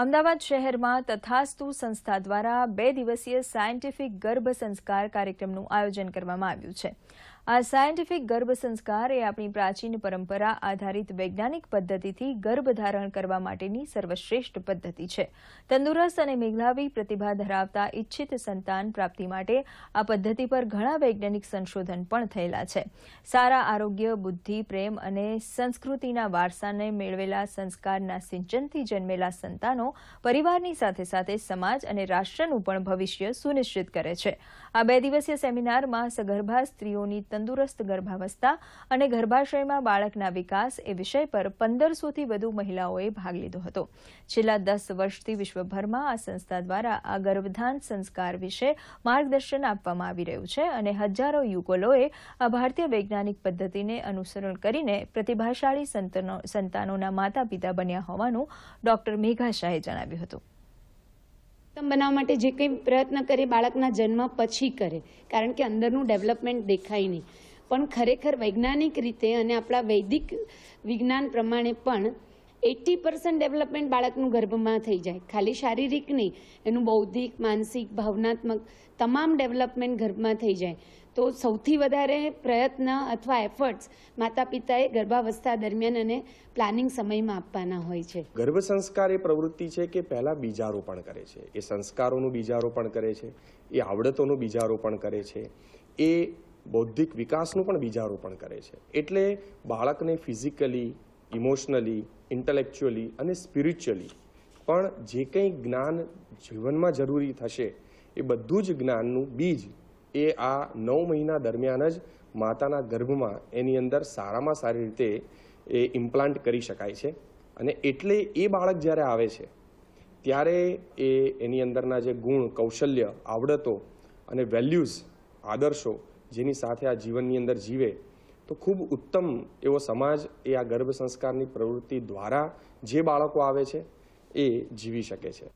અમદાવાદ શહેરમાં તથાસ્તુ સંસ્થા દ્વારા બે દિવસીય સાયન્ટિફિક ગર્ભ સંસ્કાર કાર્યક્રમનું આયોજન કરવામાં આવ્યું છે આ સાયન્ટિફિક ગર્ભ સંસ્કાર એ આપણી પ્રાચીન પરંપરા આધારિત વૈજ્ઞાનિક પદ્ધતિથી ગર્ભ ધારણ કરવા માટેની સર્વશ્રેષ્ઠ પદ્ધતિ છે તંદુરસ્ત અને મેઘલાવી પ્રતિભા ધરાવતા ઇચ્છિત સંતાન પ્રાપ્તિ માટે આ પદ્ધતિ પર ઘણા વૈજ્ઞાનિક સંશોધન પણ થયેલા છે સારા આરોગ્ય બુદ્ધિ પ્રેમ અને સંસ્કૃતિના વારસાને મેળવેલા સંસ્કારના સિંચનથી જન્મેલા સંતાનો પરિવારની સાથે સાથે સમાજ અને રાષ્ટ્રનું પણ ભવિષ્ય સુનિશ્ચિત કરે છે આ બે દિવસીય સેમિનારમાં સગર્ભા સ્ત્રીઓની તંદુરસ્ત ગર્ભાવસ્થા અને ગર્ભાશયમાં બાળકના વિકાસ એ વિષય પર પંદરસોથી વધુ મહિલાઓએ ભાગ લીધો હતો છેલ્લા દસ વર્ષથી વિશ્વભરમાં આ સંસ્થા દ્વારા આ ગર્ભધાન સંસ્કાર વિશે માર્ગદર્શન આપવામાં આવી રહ્યું છે અને હજારો યુગલોએ આ ભારતીય વૈજ્ઞાનિક પદ્ધતિને અનુસરણ કરીને પ્રતિભાશાળી સંતાનોના માતા પિતા બન્યા હોવાનું ડોક્ટર મેઘા શાહે જણાવ્યું હતું ઉત્તમ બનાવવા માટે જે કંઈ પ્રયત્ન કરે બાળકના જન્મ પછી કરે કારણ કે અંદરનું ડેવલપમેન્ટ દેખાય નહીં પણ ખરેખર વૈજ્ઞાનિક રીતે અને આપણા વૈદિક વિજ્ઞાન પ્રમાણે પણ એટી પર્સન્ટ ડેવલપમેન્ટ બાળકનું ગર્ભમાં થઈ જાય ખાલી શારીરિક નહીં એનું બૌદ્ધિક માનસિક ભાવનાત્મક તમામ ડેવલપમેન્ટ ગર્ભમાં થઈ જાય તો સૌથી વધારે પ્રયત્ન અથવા એફર્ટ્સ માતા પિતાએ ગર્ભાવસ્થા દરમિયાન અને પ્લાનિંગ સમયમાં આપવાના હોય છે ગર્ભ સંસ્કાર એ પ્રવૃત્તિ છે કે પહેલાં બીજારોપણ કરે છે એ સંસ્કારોનું બીજારોપણ કરે છે એ આવડતોનું બીજારોપણ કરે છે એ બૌદ્ધિક વિકાસનું પણ બીજારોપણ કરે છે એટલે બાળકને ફિઝિકલી ઇમોશનલી ઇન્ટલેક્ચ્યુઅલી અને સ્પિરિચ્યુઅલી પણ જે કંઈ જ્ઞાન જીવનમાં જરૂરી થશે એ બધું જ જ્ઞાનનું બીજ એ આ નવ મહિના દરમિયાન જ માતાના ગર્ભમાં એની અંદર સારામાં સારી રીતે એ ઇમ્પ્લાન્ટ કરી શકાય છે અને એટલે એ બાળક જ્યારે આવે છે ત્યારે એ એની અંદરના જે ગુણ કૌશલ્ય આવડતો અને વેલ્યુઝ આદર્શો જેની સાથે આ જીવનની અંદર જીવે તો ખૂબ ઉત્તમ એવો સમાજ એ આ ગર્ભ સંસ્કારની પ્રવૃત્તિ દ્વારા જે બાળકો આવે છે એ જીવી શકે છે